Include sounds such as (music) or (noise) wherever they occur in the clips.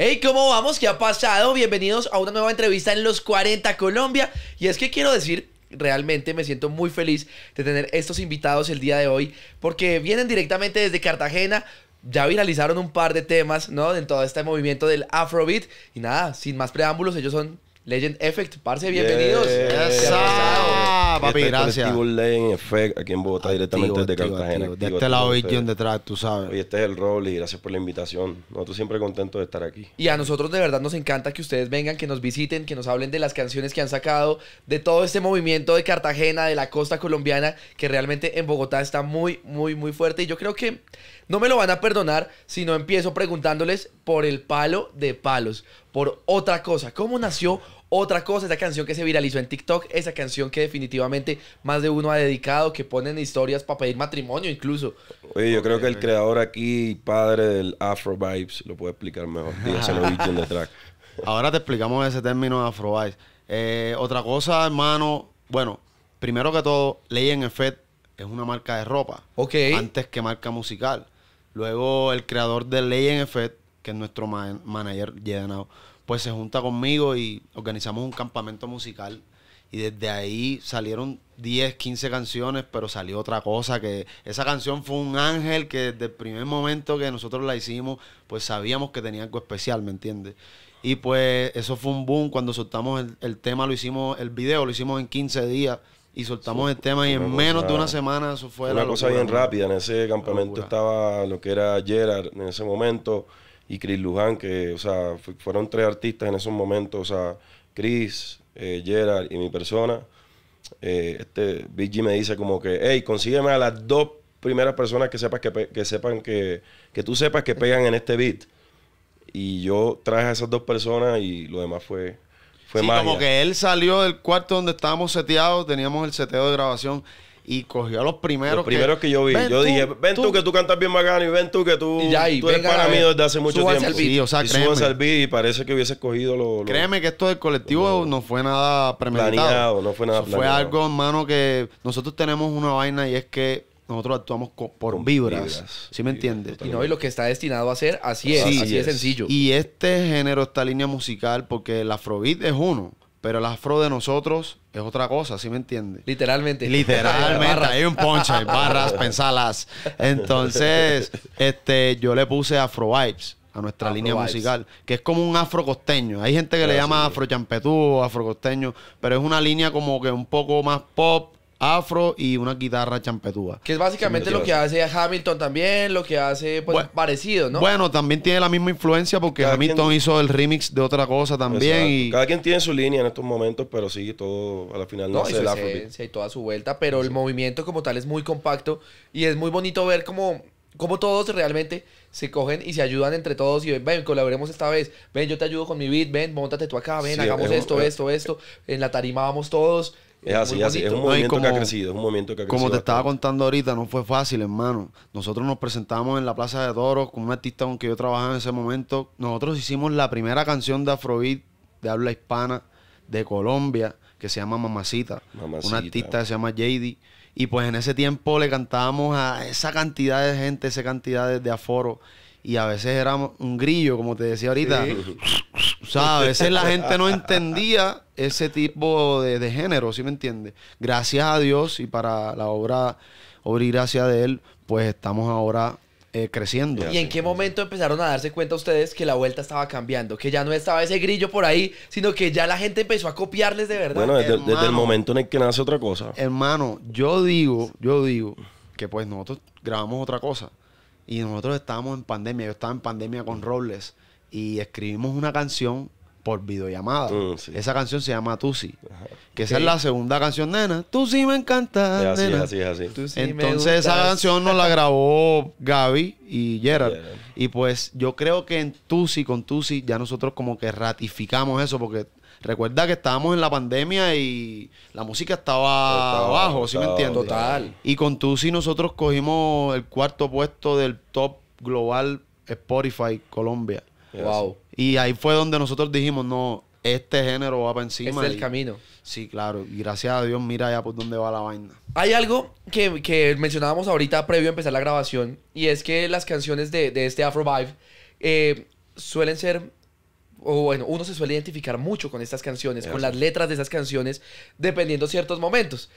Hey, ¿cómo vamos? ¿Qué ha pasado? Bienvenidos a una nueva entrevista en los 40 Colombia. Y es que quiero decir, realmente me siento muy feliz de tener estos invitados el día de hoy, porque vienen directamente desde Cartagena. Ya viralizaron un par de temas, ¿no? En todo este movimiento del Afrobeat. Y nada, sin más preámbulos, ellos son Legend Effect, parce, bienvenidos. Esa, papi, este gracias. Legend Effect aquí en Bogotá, directamente desde Cartagena. este lado, detrás, tú sabes. Y este es el rol y gracias por la invitación. Nosotros siempre contentos de estar aquí. Y a nosotros de verdad nos encanta que ustedes vengan, que nos visiten, que nos hablen de las canciones que han sacado, de todo este movimiento de Cartagena, de la costa colombiana, que realmente en Bogotá está muy, muy, muy fuerte. Y yo creo que no me lo van a perdonar si no empiezo preguntándoles por el palo de palos, por otra cosa. ¿Cómo nació otra cosa? Esa canción que se viralizó en TikTok, esa canción que definitivamente más de uno ha dedicado, que ponen historias para pedir matrimonio incluso. Oye, yo creo que el creador aquí, padre del Afro Vibes, lo puede explicar mejor. (laughs) lo en Ahora te explicamos ese término de Afro Vibes. Eh, otra cosa, hermano, bueno, primero que todo, Ley en Effect es una marca de ropa. Ok. Antes que marca musical. Luego el creador de ley en Effect, que es nuestro manager, pues se junta conmigo y organizamos un campamento musical. Y desde ahí salieron 10, 15 canciones, pero salió otra cosa, que esa canción fue un ángel que desde el primer momento que nosotros la hicimos, pues sabíamos que tenía algo especial, ¿me entiendes? Y pues eso fue un boom, cuando soltamos el, el tema, lo hicimos, el video lo hicimos en 15 días y soltamos el tema y en menos de una semana eso fue una cosa bien rápida. En ese campamento estaba lo que era Gerard en ese momento y Chris Luján, que, o sea, fueron tres artistas en esos momentos, o sea, Chris, eh, Gerard y mi persona. Eh, este BG me dice como que, hey, consígueme a las dos primeras personas que sepas que, que sepan que, que tú sepas que pegan en este beat. Y yo traje a esas dos personas y lo demás fue fue sí, como que él salió del cuarto donde estábamos seteados, teníamos el seteo de grabación y cogió a los primeros. Los primeros que, yo vi. yo dije, ven tú, que tú cantas bien bacano y ven tú que tú, eres para mí desde hace mucho tiempo. Sí, o sea, y créeme. a servir y parece que hubiese cogido los... Créeme que esto del colectivo no fue nada premeditado. Planeado, no fue nada planeado. Fue algo, hermano, que nosotros tenemos una vaina y es que nosotros actuamos por vibras, ¿Sí me entiendes? Y no, y lo que está destinado a ser, así es, así es. sencillo. Y este género, esta línea musical, porque el afrobeat es uno, pero el afro de nosotros es otra cosa, ¿sí me entiendes? Literalmente. Literalmente, hay un ponche, barras, (laughs) pensalas. Entonces, este, yo le puse afro vibes a nuestra línea musical, que es como un afro costeño. Hay gente que le llama afro champetú, afro costeño, pero es una línea como que un poco más pop, afro y una guitarra champetúa. Que es básicamente lo que hace Hamilton también, lo que hace pues, parecido, ¿no? Bueno, también tiene la misma influencia porque Hamilton hizo el remix de otra cosa también. Y... Cada quien tiene su línea en estos momentos, pero sí, todo a la final no, es el sí, y toda su vuelta, pero el movimiento como tal es muy compacto y es muy bonito ver cómo, ...como todos realmente se cogen y se ayudan entre todos y ven, ven, colaboremos esta vez, ven, yo te ayudo con mi beat, ven, montate tú acá, ven, hagamos esto, eh, esto, esto, en la tarima vamos todos. Es, así, Es un movimiento que ha crecido, es un movimiento que ha crecido. Como te estaba contando ahorita, no fue fácil, hermano. Nosotros nos presentamos en la Plaza de Toros con un artista con que yo trabajaba en ese momento. Nosotros hicimos la primera canción de Afrobeat de habla hispana de Colombia que se llama Mamacita. Mamacita. Un artista que se llama JD. Y pues en ese tiempo le cantábamos a esa cantidad de gente, esa cantidad de, aforo. Y a veces éramos un grillo, como te decía ahorita. sabes O sea, a veces la gente no (laughs) entendía ese tipo de, género, ¿sí me entiende? Gracias a Dios y para la obra, obra hacia gracia de Él, pues estamos ahora eh, creciendo. ¿Y en qué momento empezaron a darse cuenta ustedes que la vuelta estaba cambiando? Que ya no estaba ese grillo por ahí, sino que ya la gente empezó a copiarles de verdad. Bueno, desde, el momento en el que nace otra cosa. Hermano, yo digo, yo digo que pues nosotros grabamos otra cosa. Y nosotros estábamos en pandemia, yo estaba en pandemia con Robles. Y escribimos una canción por videollamada. Mm, esa canción se llama Tusi. Que esa es la segunda canción, nena. Tusi me encanta. Entonces esa canción nos la grabó Gaby y Gerard. Y pues yo creo que en Tusi, con Tusi, ya nosotros como que ratificamos eso porque Recuerda que estábamos en la pandemia y la música estaba, abajo, si me entiendo Y con Tusi nosotros cogimos el cuarto puesto del top global Spotify Colombia. Wow. Y ahí fue donde nosotros dijimos, no, este género va para encima. Es el camino. Sí, claro. Y gracias a Dios, mira ya por dónde va la vaina. Hay algo que, que mencionábamos ahorita previo a empezar la grabación. Y es que las canciones de, de este Afro Vibe eh, suelen ser. O bueno, uno se suele identificar mucho con estas canciones, con las letras de esas canciones, dependiendo ciertos momentos.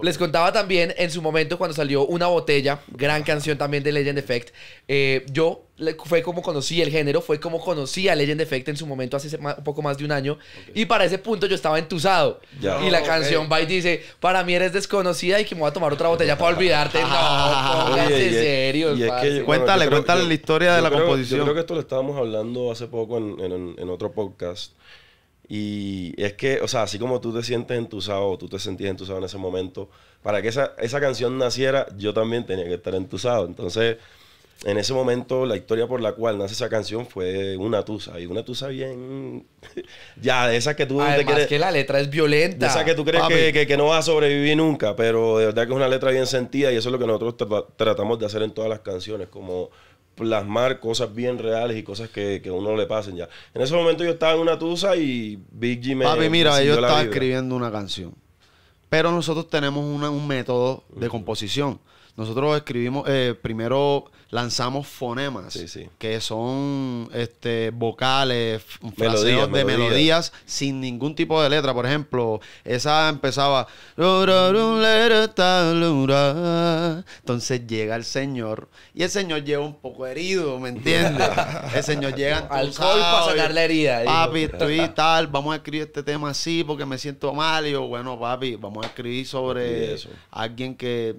Les contaba también en su momento cuando salió Una Botella, gran canción también de Legend Effect. Eh, yo fue como conocí el género, fue como conocí a Legend Effect en su momento hace un poco más de un año. Y para ese punto yo estaba entusado. Y la canción va y dice: Para mí eres desconocida y que me voy a tomar otra botella para olvidarte. (laughs) no, en cuéntale, cuéntale la historia de la composición. Yo creo que esto lo estábamos hablando hace poco en, en otro podcast. Y es que, o sea, así como tú te sientes entusado, tú te sentías entusado en ese momento, para que esa, esa canción naciera, yo también tenía que estar entusiasmado Entonces, en ese momento, la historia por la cual nace esa canción fue una tusa. Y una tusa bien. (laughs) ya, de que tú. Además, que la letra es violenta. De que tú crees que, no vas a sobrevivir nunca, pero de verdad que es una letra bien sentida y eso es lo que nosotros tratamos de hacer en todas las canciones, como plasmar cosas bien reales y cosas que, que uno le pasen ya. En ese momento yo estaba en una tusa y Big G me... mira, yo estaba escribiendo una canción. Pero nosotros tenemos un método de composición. Nosotros escribimos eh, primero lanzamos fonemas, que son este, vocales, melodías, de melodías. sin ningún tipo de letra. Por ejemplo, esa empezaba. Entonces llega el Señor y el Señor lleva un poco herido, ¿me entiendes? (laughs) El Señor llega Al sol para sacar la herida. Papi, estoy (laughs) tal, vamos a escribir este tema así porque me siento mal. Y yo, bueno, papi, vamos a escribir sobre alguien que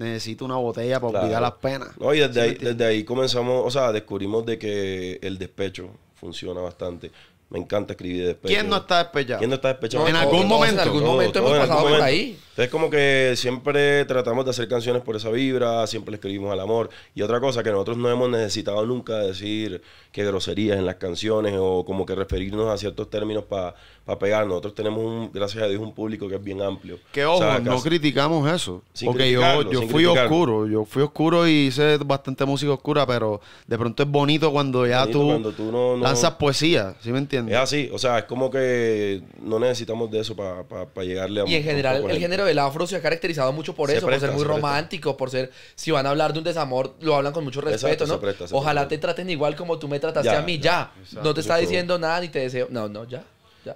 necesito una botella para cuidar las penas. No, y desde, ahí, desde ahí comenzamos, o sea, descubrimos de que el despecho funciona bastante. Me encanta escribir de ¿Quién no está despechado? ¿Quién no está despechado? en algún momento. En algún momento hemos pasado por ahí. Entonces, como que siempre tratamos de hacer canciones por esa vibra, siempre escribimos al amor. Y otra cosa, que nosotros no hemos necesitado nunca decir qué groserías en las canciones o como que referirnos a ciertos términos para pegar. Nosotros tenemos, gracias a Dios, un público que es bien amplio. Que ojo, no criticamos eso. Porque yo, fui oscuro. Yo fui oscuro y hice bastante música oscura, pero de pronto es bonito cuando ya tú, tú no, lanzas poesía. ¿Sí me entiendes? Es así, o sea, es como que no necesitamos de eso para llegarle a... Y en general, el género del afro se ha caracterizado mucho por eso, por ser muy romántico, por ser, si van a hablar de un desamor, lo hablan con mucho respeto, ¿no? Ojalá te traten igual como tú me trataste a mí, ya. No te está diciendo nada ni te deseo, no, no, ya.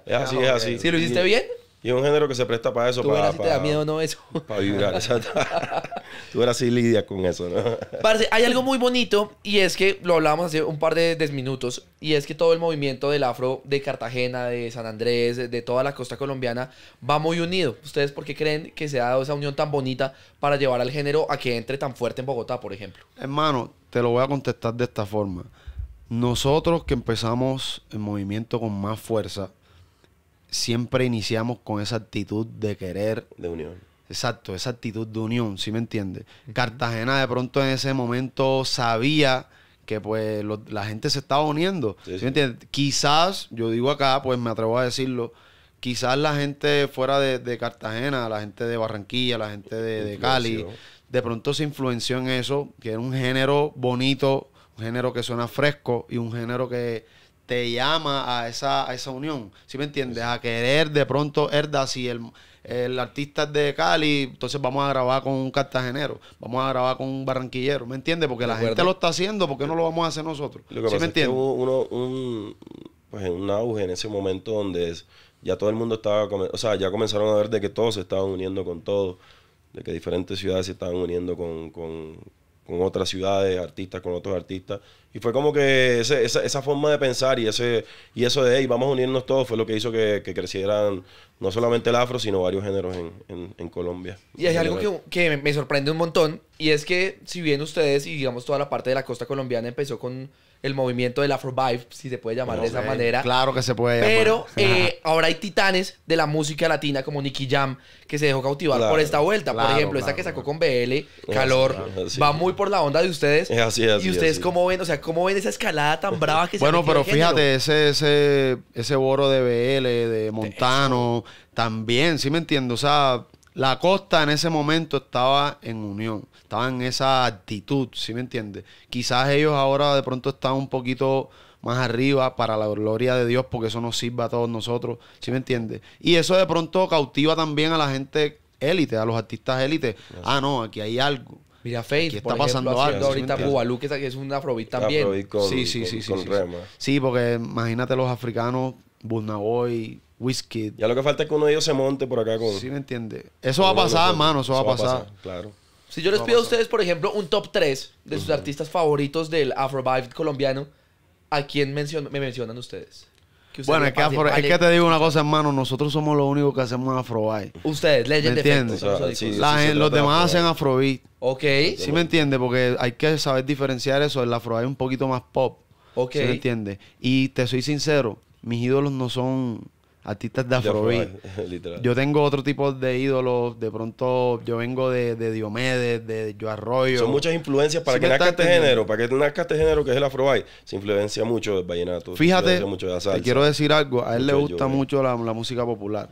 Es así, es así. Si lo hiciste bien, y un género que se presta para eso. Tú para, verás te da miedo no eso. (laughs) Para vibrar, exacto. (laughs) Tú eras si lidias con eso, ¿no? (laughs) Parce, hay algo muy bonito y es que lo hablábamos hace un par de minutos y es que todo el movimiento del afro de Cartagena, de San Andrés, de toda la costa colombiana va muy unido. ¿Ustedes por qué creen que se ha dado esa unión tan bonita para llevar al género a que entre tan fuerte en Bogotá, por ejemplo? Hermano, te lo voy a contestar de esta forma. Nosotros que empezamos el movimiento con más fuerza, siempre iniciamos con esa actitud de querer. De unión. Exacto, esa actitud de unión, ¿sí me entiendes? Cartagena de pronto en ese momento sabía que pues la gente se estaba uniendo. me Quizás, yo digo acá, pues me atrevo a decirlo, quizás la gente fuera de, Cartagena, la gente de Barranquilla, la gente de, de Cali, de pronto se influenció en eso, que era un género bonito, un género que suena fresco y un género que te llama a esa, esa unión, ¿sí me entiendes? A querer de pronto, Herda, si el, el artista es de Cali, entonces vamos a grabar con un cartagenero, vamos a grabar con un barranquillero, ¿me entiendes? Porque la gente lo está haciendo, ¿por qué no lo vamos a hacer nosotros? ¿Sí me entiendes? hubo uno, un, pues, un auge en ese momento donde ya todo el mundo estaba, o sea, ya comenzaron a ver de que todos se estaban uniendo con todo, de que diferentes ciudades se estaban uniendo con, con con otras ciudades, artistas, con otros artistas. Y fue como que esa, esa, forma de pensar y ese y eso de, hey, vamos a unirnos todos, fue lo que hizo que, que crecieran no solamente el afro, sino varios géneros en, Colombia. Y hay algo que, me sorprende un montón, y es que si bien ustedes y digamos toda la parte de la costa colombiana empezó con el movimiento del afro vibe, si se puede llamar de esa manera. Claro que se puede Pero (laughs) eh, ahora hay titanes de la música latina como Nicky Jam, que se dejó cautivar por esta vuelta. por ejemplo, esta que sacó con BL, Calor, va muy por la onda de ustedes. y ustedes cómo ven, o sea, cómo ven esa escalada tan brava que se Bueno, pero fíjate, ese, ese, ese boro de BL, de Montano, también, ¿sí me entiendo? O sea, la costa en ese momento estaba en unión, estaba en esa actitud, ¿sí me entiende? Quizás ellos ahora de pronto están un poquito más arriba para la gloria de Dios, porque eso nos sirve a todos nosotros, ¿sí me entiende? Y eso de pronto cautiva también a la gente élite, a los artistas élite. Ah, no, aquí hay algo. Mira, está pasando ahorita que es un afrobeat también. sí, sí, sí, sí, sí, porque imagínate los africanos, Burnaboy, Whiskey. Ya lo que falta es que uno de ellos se monte por acá con. Sí, me entiende. Eso va a pasar, hermano, eso, va a pasar. Claro. Si yo les pido a ustedes, por ejemplo, un top 3 de sus artistas favoritos del Afrobeat colombiano, ¿a quién me mencionan ustedes? bueno, es que, te digo una cosa, hermano. Nosotros somos los únicos que hacemos Afrobeat. Ustedes, Legend entiendes? los demás hacen Afrobeat. Ok. ¿Sí, me entiende. Porque hay que saber diferenciar eso. El Afrobeat es un poquito más pop. Ok. ¿Sí me entiende? Y te soy sincero, mis ídolos no son artistas de Afrobeat. (laughs) Yo tengo otro tipo de ídolos. De pronto, yo vengo de, de Diomedes, de Yo Arroyo. Son muchas influencias para que nazca este género. Para que nazca este género que es el Afrobeat. Se influencia mucho el vallenato. Fíjate, mucho de te quiero decir algo. A él le gusta eh. mucho la, música popular.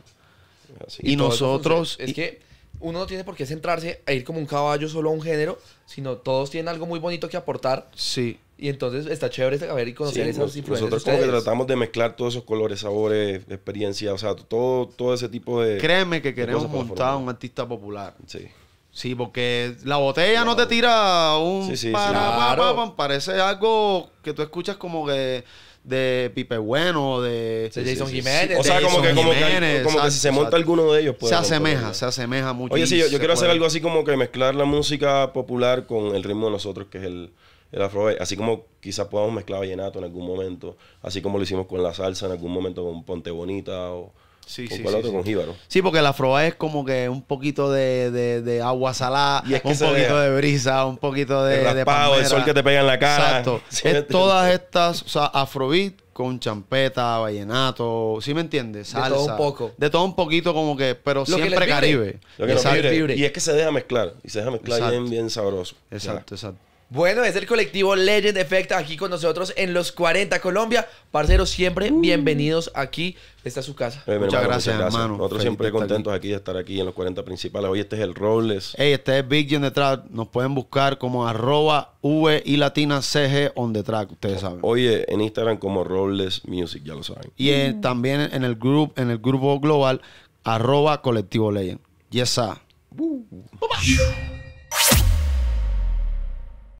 y nosotros... Es que uno no tiene por qué centrarse a ir como un caballo solo a un género, sino todos tienen algo muy bonito que aportar. Sí. Y entonces está chévere saber y conocer esas influencias. Nosotros como que tratamos de mezclar todos esos colores, sabores, experiencias, o sea, todo, todo ese tipo de. Créeme que queremos montar un artista popular. Sí. Sí, porque la botella no te tira un sí, sí, parece algo que tú escuchas como que de Pipe Bueno, de, Jason Jiménez. O sea, como que, como que, como que si se monta alguno de ellos. pues. se asemeja, se asemeja mucho. Oye, sí, yo, quiero hacer algo así como que mezclar la música popular con el ritmo de nosotros, que es el, el afrobe así como quizás podamos mezclar vallenato en algún momento, así como lo hicimos con la salsa en algún momento con Ponte Bonita o, Sí, sí, otro con jíbaro. Sí, porque el afro es como que un poquito de, agua salada, un poquito de brisa, un poquito de. El raspado, de el sol que te pega en la cara. Exacto. (laughs) es todas estas, o sea, afrobeat con champeta, vallenato, ¿sí me entiendes? Salsa. De todo un poco. De todo un poquito, como que, pero siempre caribe. Lo que y es que se deja mezclar, y se deja mezclar bien, bien sabroso. Exacto, exacto. Bueno, es el colectivo Legend Effect aquí con nosotros en los 40 Colombia. Parceros, siempre uh. bienvenidos aquí. Esta es su casa. muchas, gracias, hermano. Nosotros siempre contentos aquí. de estar aquí en los 40 principales. Hoy este es el Robles. Ey, este es Big John The Track. Nos pueden buscar como arroba V y latina CG on the track, ustedes saben. Oye, en Instagram como Robles Music, ya lo saben. Y mm. también en el grupo, en el grupo global, arroba colectivo Legend. Yes, uh.